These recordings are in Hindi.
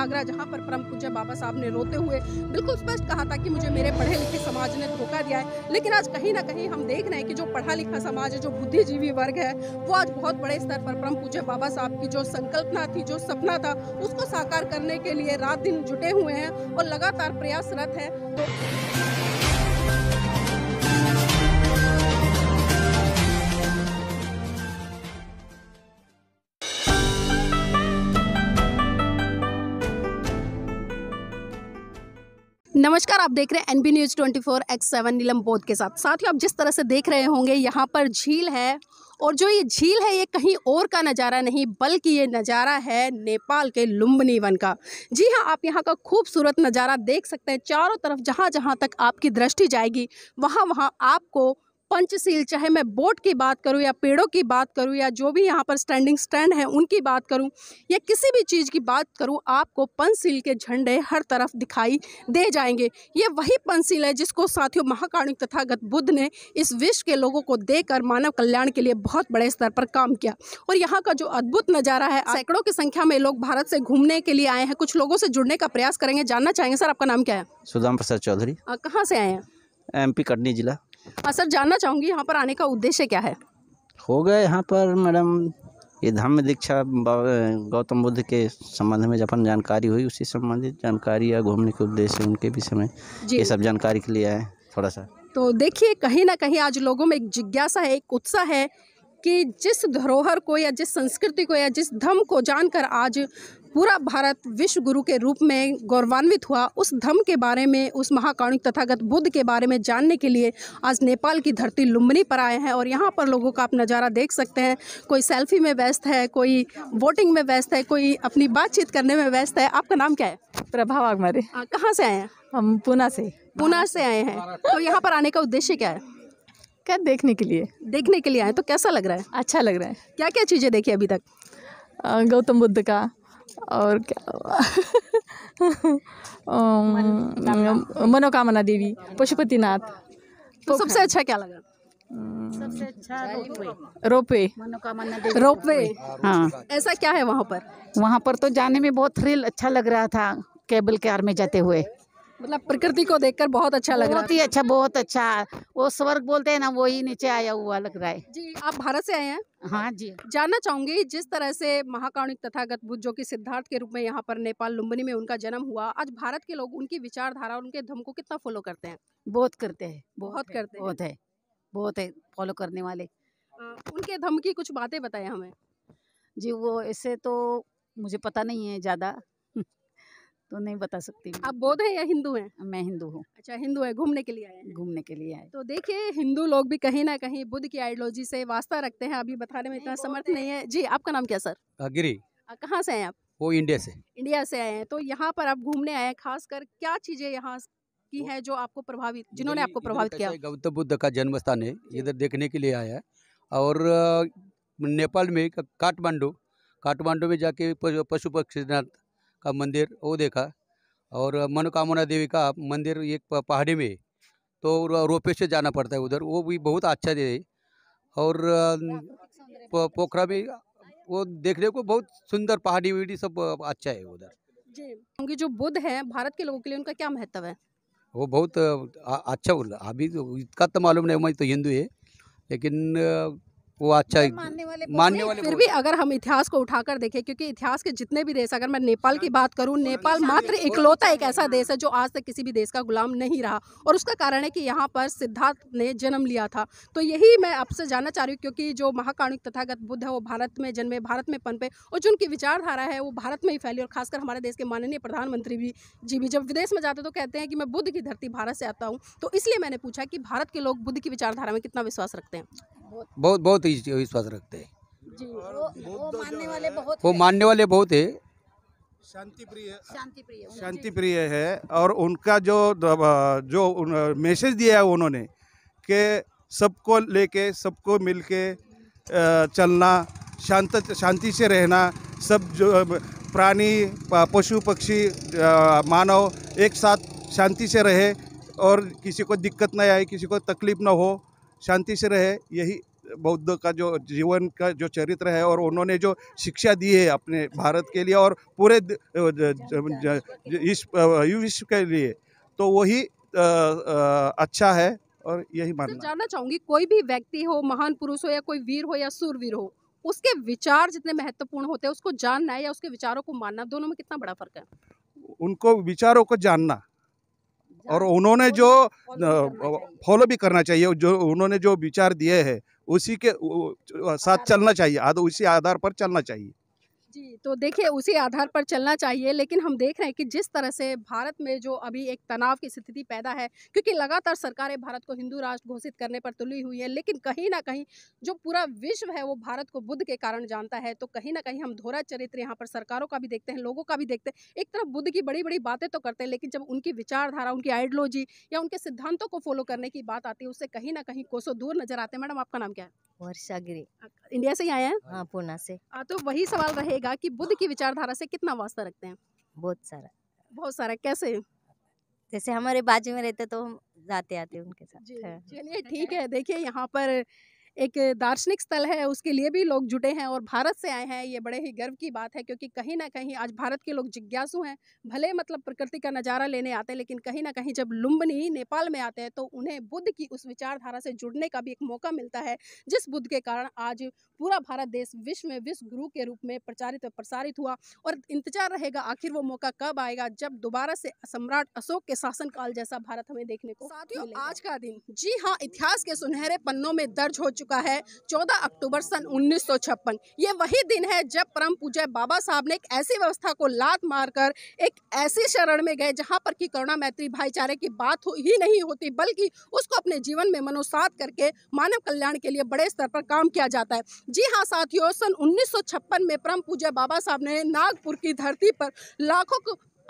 आगरा जहाँ पर परम पूज्य बाबा साहब ने रोते हुए बिल्कुल स्पष्ट कहा था कि मुझे मेरे पढ़े लिखे समाज ने धोखा दिया है लेकिन आज कहीं ना कहीं हम देख रहे हैं कि जो पढ़ा लिखा समाज है जो बुद्धिजीवी वर्ग है वो आज बहुत बड़े स्तर पर परम पूज्य बाबा साहब की जो संकल्पना थी जो सपना था उसको साकार करने के लिए रात दिन जुटे हुए हैं और लगातार प्रयासरत है तो नमस्कार आप देख रहे हैं NB news 24 four x seven Neelam Bodh के साथ साथ ही आप जिस तरह से देख रहे होंगे यहाँ पर झील है और जो ये झील है ये कहीं और का नज़ारा नहीं बल्कि ये नज़ारा है नेपाल के लुम्बनी वन का जी हाँ आप यहाँ का खूबसूरत नज़ारा देख सकते हैं चारों तरफ जहाँ जहाँ तक आपकी दृष्टि जाएगी वहाँ वहाँ आपको पंचशील चाहे मैं बोट की बात करूँ या पेड़ों की बात करूँ या जो भी यहाँ पर स्टैंडिंग स्टैंड है उनकी बात करूँ या किसी भी चीज़ की बात करूँ आपको पंचशील के झंडे हर तरफ दिखाई दे जाएंगे ये वही पंचशील है जिसको साथियों तथा तथागत बुद्ध ने इस विश्व के लोगों को देकर मानव कल्याण के लिए बहुत बड़े स्तर पर काम किया और यहाँ का जो अद्भुत नज़ारा है सैकड़ों की संख्या में लोग भारत से घूमने के लिए आए हैं कुछ लोगों से जुड़ने का प्रयास करेंगे जानना चाहेंगे सर आपका नाम क्या है सुदाम प्रसाद चौधरी कहाँ से आए हैं एमपी कटनी जिला और सर जानना चाहूँगी यहाँ पर आने का उद्देश्य क्या है हो गए यहाँ पर मैडम ये धम्म दीक्षा गौतम बुद्ध के संबंध में जब जानकारी हुई उसी संबंधित जानकारी या घूमने के उद्देश्य उनके विषय में ये सब जानकारी के लिए आए थोड़ा सा तो देखिए कहीं ना कहीं आज लोगों में एक जिज्ञासा है एक उत्साह है कि जिस धरोहर को या जिस संस्कृति को या जिस धर्म को जानकर आज पूरा भारत विश्व गुरु के रूप में गौरवान्वित हुआ उस धम के बारे में उस महाकाणिक तथागत बुद्ध के बारे में जानने के लिए आज नेपाल की धरती लुम्बनी पर आए हैं और यहाँ पर लोगों का आप नज़ारा देख सकते हैं कोई सेल्फी में व्यस्त है कोई वोटिंग में व्यस्त है कोई अपनी बातचीत करने में व्यस्त है आपका नाम क्या है प्रभा वाघमारे कहाँ से आए हैं हम पूना से पूना से आए हैं तो यहाँ पर आने का उद्देश्य क्या है क्या देखने के लिए देखने के लिए आए तो कैसा लग रहा है अच्छा लग रहा है क्या क्या चीज़ें देखी अभी तक गौतम बुद्ध का और क्या मनोकामना देवी पशुपतिनाथ तो, तो सबसे अच्छा क्या लगा सबसे अच्छा रोपवे रोपवे हाँ ऐसा क्या है वहाँ पर वहाँ पर तो जाने में बहुत थ्रिल अच्छा लग रहा था केबल कार में जाते हुए मतलब प्रकृति को देखकर बहुत अच्छा लग रहा है बहुत ही अच्छा बहुत अच्छा वो स्वर्ग बोलते हैं ना वो ही नीचे आया हुआ लग रहा है जी आप भारत से आए हैं हाँ जी जानना चाहूंगी जिस तरह से महाकाणिक तथागत बुद्ध जो की सिद्धार्थ के रूप में यहाँ पर नेपाल लुम्बनी में उनका जन्म हुआ आज भारत के लोग उनकी विचारधारा और उनके धम को कितना फॉलो करते हैं बहुत करते हैं बहुत करते हैं बहुत है बहुत है फॉलो करने वाले उनके धम की कुछ बातें बताए हमें जी वो ऐसे तो मुझे पता नहीं है ज़्यादा तो नहीं बता सकती आप बौद्ध हैं या हिंदू हैं मैं हिंदू हूँ अच्छा हिंदू है घूमने के लिए आए घूमने के लिए आए तो देखिए हिंदू लोग भी कहीं ना कहीं बुद्ध की आइडियोलॉजी से वास्ता रखते हैं अभी बताने में इतना समर्थ नहीं है जी आपका नाम क्या सर गिरी कहाँ से हैं आप वो इंडिया से इंडिया से आए हैं तो यहाँ पर आप घूमने आए खास खासकर क्या चीज़ें यहाँ की है जो आपको प्रभावित जिन्होंने आपको प्रभावित किया गौतम बुद्ध का जन्म स्थान है इधर देखने के लिए आया है और नेपाल में काठमांडू काठमांडू में जाके पशु पक्षीनाथ का मंदिर वो देखा और मनोकामना देवी का मंदिर एक पहाड़ी में तो रोपे से जाना पड़ता है उधर वो भी बहुत अच्छा दे और पोखरा में वो देखने को बहुत सुंदर पहाड़ी वीडी सब अच्छा है उधर जी जो बुद्ध हैं भारत के लोगों के लिए उनका क्या महत्व है वो बहुत अच्छा बोल रहा अभी तो इतना तो मालूम नहीं मैं तो हिंदू है लेकिन वो अच्छा मानने वाले मानने वाले फिर भी अगर हम इतिहास को उठाकर देखें क्योंकि इतिहास के जितने भी देश अगर मैं नेपाल की बात करूं हाँ, नेपाल मात्र इकलौता एक ऐसा देश है जो आज तक किसी भी देश का गुलाम नहीं रहा और उसका कारण है कि यहाँ पर सिद्धार्थ ने जन्म लिया था तो यही मैं आपसे जानना चाह रही हूँ क्योंकि जो महाकाणिक तथागत बुद्ध है वो भारत में जन्मे भारत में पनपे और जो उनकी विचारधारा है वो भारत में ही फैली और खासकर हमारे देश के माननीय प्रधानमंत्री भी जी भी जब विदेश में जाते तो कहते हैं कि मैं बुद्ध की धरती भारत से आता हूँ तो इसलिए मैंने पूछा कि भारत के लोग बुद्ध की विचारधारा में कितना विश्वास रखते हैं बहुत बहुत ही विश्वास रखते हैं वो, मानने वाले बहुत वो मानने वाले बहुत है शांति प्रिय शांति प्रिय शांति प्रिय है और उनका जो जो मैसेज दिया है उन्होंने कि सबको लेके सबको मिलके चलना शांत शांति से रहना सब जो प्राणी पशु पक्षी मानव एक साथ शांति से रहे और किसी को दिक्कत ना आए किसी को तकलीफ ना हो शांति से रहे यही बौद्ध का जो जीवन का जो चरित्र है और उन्होंने जो शिक्षा दी है अपने भारत के लिए और पूरे इस विश्व के लिए तो वही अच्छा है और यही मानना तो जानना चाहूंगी कोई भी व्यक्ति हो महान पुरुष हो या कोई वीर हो या सुरवीर हो उसके विचार जितने महत्वपूर्ण होते हैं उसको जानना है या उसके विचारों को मानना दोनों में कितना बड़ा फर्क है उनको विचारों को जानना और उन्होंने जो फॉलो भी करना चाहिए जो उन्होंने जो विचार दिए हैं उसी के साथ चलना चाहिए उसी आधार पर चलना चाहिए जी तो देखिए उसी आधार पर चलना चाहिए लेकिन हम देख रहे हैं कि जिस तरह से भारत में जो अभी एक तनाव की स्थिति पैदा है क्योंकि लगातार सरकारें भारत को हिंदू राष्ट्र घोषित करने पर तुली हुई है लेकिन कहीं ना कहीं जो पूरा विश्व है वो भारत को बुद्ध के कारण जानता है तो कहीं ना कहीं हम धोरा चरित्र यहाँ पर सरकारों का भी देखते हैं लोगों का भी देखते हैं एक तरफ बुद्ध की बड़ी बड़ी बातें तो करते हैं लेकिन जब उनकी विचारधारा उनकी आइडियोलॉजी या उनके सिद्धांतों को फॉलो करने की बात आती है उससे कहीं ना कहीं कोसों दूर नजर आते हैं मैडम आपका नाम क्या है वर्षा गिरी इंडिया से ही आए हैं हाँ, हाँ पूना से आ, तो वही सवाल रहेगा कि बुद्ध की विचारधारा से कितना वास्ता रखते हैं बहुत सारा बहुत सारा कैसे जैसे हमारे बाजू में रहते तो हम जाते आते उनके साथ हाँ। चलिए ठीक है देखिए यहाँ पर एक दार्शनिक स्थल है उसके लिए भी लोग जुटे हैं और भारत से आए हैं ये बड़े ही गर्व की बात है क्योंकि कहीं ना कहीं आज भारत के लोग जिज्ञासु हैं भले मतलब प्रकृति का नज़ारा लेने आते हैं लेकिन कहीं ना कहीं जब लुम्बनी नेपाल में आते हैं तो उन्हें बुद्ध की उस विचारधारा से जुड़ने का भी एक मौका मिलता है जिस बुद्ध के कारण आज पूरा भारत देश विश्व में विश्व गुरु के रूप में प्रचारित और प्रसारित हुआ और इंतजार रहेगा आखिर वो मौका कब आएगा जब दोबारा से सम्राट अशोक के शासनकाल जैसा भारत हमें देखने को साथियों आज का दिन जी हाँ इतिहास के सुनहरे पन्नों में दर्ज हो चुका है 14 अक्टूबर सन 1956 ये वही दिन है जब परम पूजय बाबा साहब ने एक ऐसी व्यवस्था को लात मारकर एक ऐसी शरण में गए जहां पर कि करुणा मैत्री भाईचारे की बात हो ही नहीं होती बल्कि उसको अपने जीवन में मनोसात करके मानव कल्याण के लिए बड़े स्तर पर काम किया जाता है जी हाँ साथियों सन उन्नीस में परम पूजय बाबा साहब ने नागपुर की धरती पर लाखों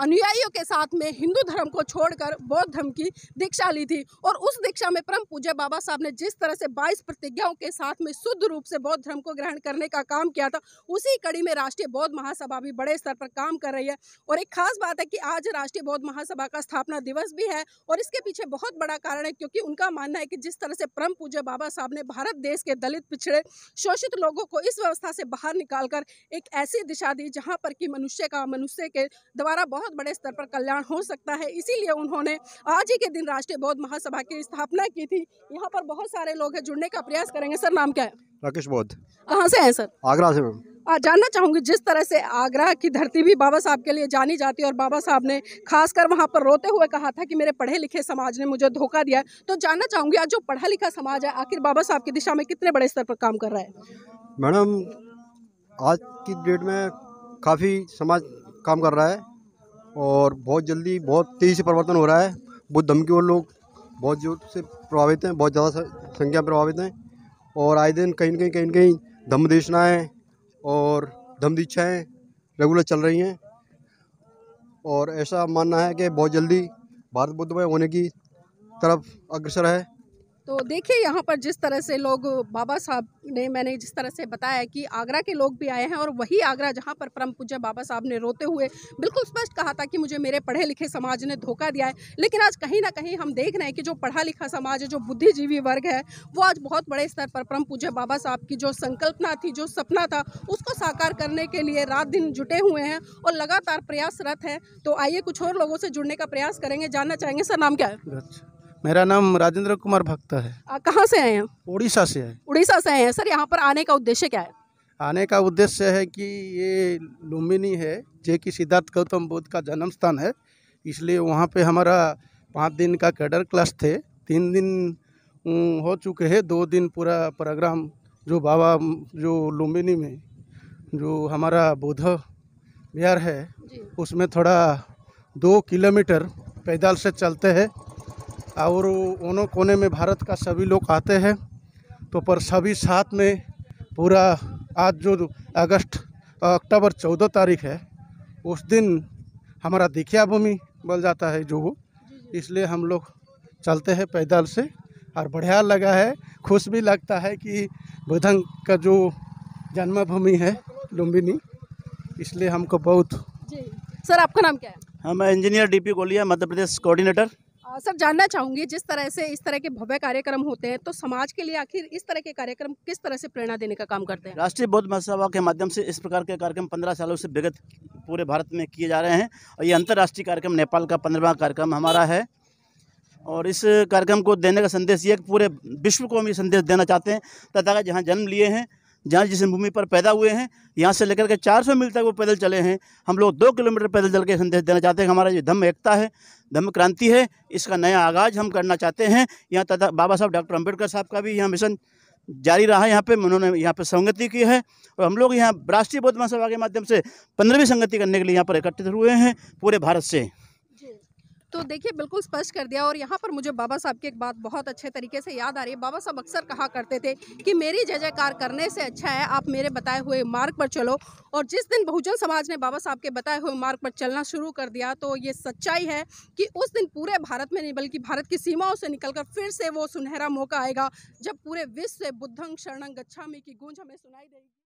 अनुयायियों के साथ में हिंदू धर्म को छोड़कर बौद्ध धर्म की दीक्षा ली थी और उस दीक्षा में परम पूज्य बाबा साहब ने जिस तरह से 22 प्रतिज्ञाओं के साथ में शुद्ध रूप से बौद्ध धर्म को ग्रहण करने का काम किया था उसी कड़ी में राष्ट्रीय बौद्ध महासभा भी बड़े स्तर पर काम कर रही है और एक खास बात है कि आज राष्ट्रीय बौद्ध महासभा का स्थापना दिवस भी है और इसके पीछे बहुत बड़ा कारण है क्योंकि उनका मानना है कि जिस तरह से परम पूज्य बाबा साहब ने भारत देश के दलित पिछड़े शोषित लोगों को इस व्यवस्था से बाहर निकालकर एक ऐसी दिशा दी जहाँ पर कि मनुष्य का मनुष्य के द्वारा बहुत बहुत बड़े स्तर पर कल्याण हो सकता है इसीलिए उन्होंने आज ही के दिन राष्ट्रीय बौद्ध महासभा की स्थापना की थी यहाँ पर बहुत सारे लोग है जुड़ने का प्रयास करेंगे सर नाम क्या है राकेश बौद्ध कहाँ से है सर आगरा से जानना चाहूंगी जिस तरह से आगरा की धरती भी बाबा साहब के लिए जानी जाती है और बाबा साहब ने खासकर वहाँ पर रोते हुए कहा था कि मेरे पढ़े लिखे समाज ने मुझे धोखा दिया तो जानना चाहूंगी आज जो पढ़ा लिखा समाज है आखिर बाबा साहब की दिशा में कितने बड़े स्तर पर काम कर रहा है मैडम आज की डेट में काफ़ी समाज काम कर रहा है और बहुत जल्दी बहुत तेज़ी से परिवर्तन हो रहा है बुद्ध धम की वो लोग बहुत जोर से प्रभावित हैं बहुत ज़्यादा संख्या प्रभावित हैं और आए दिन कहीं कहीं कहीं कहीं धम देशनाएँ और धम दीक्षाएँ रेगुलर चल रही हैं और ऐसा मानना है कि बहुत जल्दी भारत बुद्ध में होने की तरफ अग्रसर है तो देखिए यहाँ पर जिस तरह से लोग बाबा साहब ने मैंने जिस तरह से बताया कि आगरा के लोग भी आए हैं और वही आगरा जहाँ पर परम पूज्य बाबा साहब ने रोते हुए बिल्कुल स्पष्ट कहा था कि मुझे मेरे पढ़े लिखे समाज ने धोखा दिया है लेकिन आज कहीं ना कहीं हम देख रहे हैं कि जो पढ़ा लिखा समाज है जो बुद्धिजीवी वर्ग है वो आज बहुत बड़े स्तर पर परम पूज्य बाबा साहब की जो संकल्पना थी जो सपना था उसको साकार करने के लिए रात दिन जुटे हुए हैं और लगातार प्रयासरत हैं तो आइए कुछ और लोगों से जुड़ने का प्रयास करेंगे जानना चाहेंगे सर नाम क्या है मेरा नाम राजेंद्र कुमार भक्त है कहाँ से आए हैं उड़ीसा से है उड़ीसा से आए हैं सर यहाँ पर आने का उद्देश्य क्या है आने का उद्देश्य है कि ये लुम्बिनी है जो कि सिद्धार्थ गौतम बुद्ध का जन्म स्थान है इसलिए वहाँ पे हमारा पाँच दिन का कैडर क्लास थे तीन दिन हो चुके हैं दो दिन पूरा प्रोग्राम जो बाबा जो लुम्बिनी में जो हमारा बौद्ध बिहार है उसमें थोड़ा दो किलोमीटर पैदल से चलते हैं और ओनो कोने में भारत का सभी लोग आते हैं तो पर सभी साथ में पूरा आज जो अगस्त अक्टूबर चौदह तारीख है उस दिन हमारा दीखिया भूमि बन जाता है जो इसलिए हम लोग चलते हैं पैदल से और बढ़िया लगा है खुश भी लगता है कि बुधंग का जो जन्मभूमि है लुम्बिनी इसलिए हमको बहुत जी सर आपका नाम क्या है हम इंजीनियर डीपी गोलिया मध्य प्रदेश कोऑर्डिनेटर सर जानना चाहूँगी जिस तरह से इस तरह के भव्य कार्यक्रम होते हैं तो समाज के लिए आखिर इस तरह के कार्यक्रम किस तरह से प्रेरणा देने का काम करते हैं राष्ट्रीय बौद्ध महोत्सव के माध्यम से इस प्रकार के कार्यक्रम पंद्रह सालों से विगत पूरे भारत में किए जा रहे हैं और ये अंतर्राष्ट्रीय कार्यक्रम नेपाल का पंद्रवा कार्यक्रम हमारा है और इस कार्यक्रम को देने का संदेश ये पूरे विश्व को हम ये संदेश देना चाहते हैं तथा जहाँ जन्म लिए हैं जहाँ जिस भूमि पर पैदा हुए हैं यहाँ से लेकर के 400 मील तक वो पैदल चले हैं हम लोग दो किलोमीटर पैदल चल के संदेश देना चाहते हैं हमारा जो धम्म एकता है धम्म क्रांति है इसका नया आगाज़ हम करना चाहते हैं यहाँ तथा बाबा साहब डॉक्टर अम्बेडकर साहब का भी यहाँ मिशन जारी रहा है यहाँ पे उन्होंने यहाँ पे संगति की है और हम लोग यहाँ राष्ट्रीय बौद्ध महासभा के माध्यम से पंद्रहवीं संगति करने के लिए यहाँ पर एकत्रित हुए हैं पूरे भारत से तो देखिए बिल्कुल स्पष्ट कर दिया और यहाँ पर मुझे बाबा साहब की एक बात बहुत अच्छे तरीके से याद आ रही है बाबा साहब अक्सर कहा करते थे कि मेरी जय जयकार करने से अच्छा है आप मेरे बताए हुए मार्ग पर चलो और जिस दिन बहुजन समाज ने बाबा साहब के बताए हुए मार्ग पर चलना शुरू कर दिया तो ये सच्चाई है कि उस दिन पूरे भारत में नहीं बल्कि भारत की सीमाओं से निकलकर फिर से वो सुनहरा मौका आएगा जब पूरे विश्व से बुद्धंग शरणंग गच्छामी की गूंज हमें सुनाई देगी